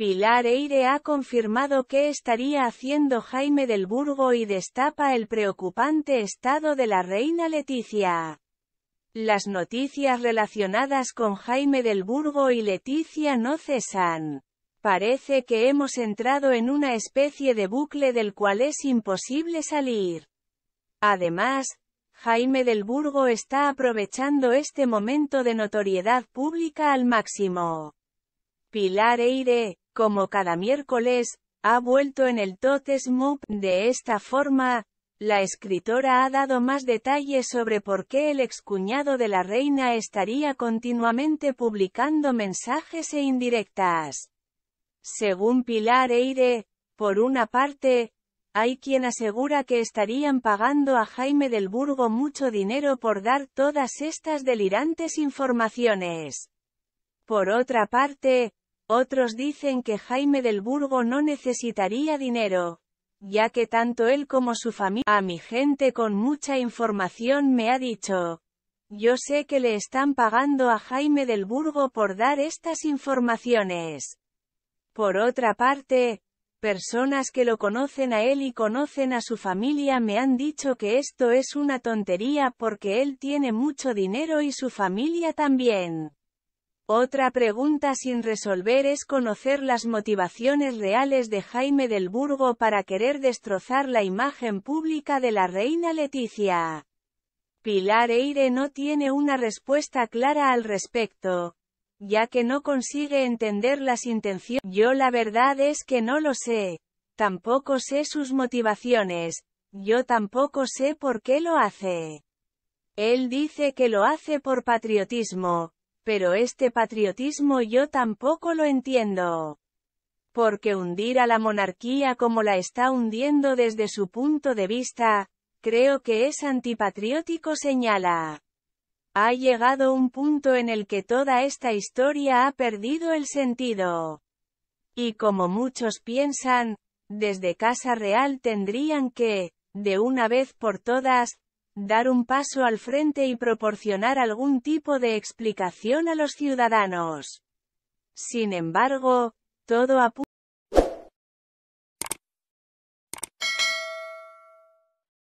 Pilar Eire ha confirmado que estaría haciendo Jaime del Burgo y destapa el preocupante estado de la reina Leticia. Las noticias relacionadas con Jaime del Burgo y Leticia no cesan. Parece que hemos entrado en una especie de bucle del cual es imposible salir. Además, Jaime del Burgo está aprovechando este momento de notoriedad pública al máximo. Pilar Eire, como cada miércoles, ha vuelto en el Totes De esta forma, la escritora ha dado más detalles sobre por qué el excuñado de la reina estaría continuamente publicando mensajes e indirectas. Según Pilar Eire, por una parte, hay quien asegura que estarían pagando a Jaime del Burgo mucho dinero por dar todas estas delirantes informaciones. Por otra parte, otros dicen que Jaime del Burgo no necesitaría dinero, ya que tanto él como su familia, a mi gente con mucha información me ha dicho, yo sé que le están pagando a Jaime del Burgo por dar estas informaciones. Por otra parte, personas que lo conocen a él y conocen a su familia me han dicho que esto es una tontería porque él tiene mucho dinero y su familia también. Otra pregunta sin resolver es conocer las motivaciones reales de Jaime del Burgo para querer destrozar la imagen pública de la reina Leticia. Pilar Eire no tiene una respuesta clara al respecto, ya que no consigue entender las intenciones. Yo la verdad es que no lo sé. Tampoco sé sus motivaciones. Yo tampoco sé por qué lo hace. Él dice que lo hace por patriotismo, pero este patriotismo yo tampoco lo entiendo. Porque hundir a la monarquía como la está hundiendo desde su punto de vista, creo que es antipatriótico señala. Ha llegado un punto en el que toda esta historia ha perdido el sentido. Y como muchos piensan, desde Casa Real tendrían que, de una vez por todas, dar un paso al frente y proporcionar algún tipo de explicación a los ciudadanos. Sin embargo, todo apunta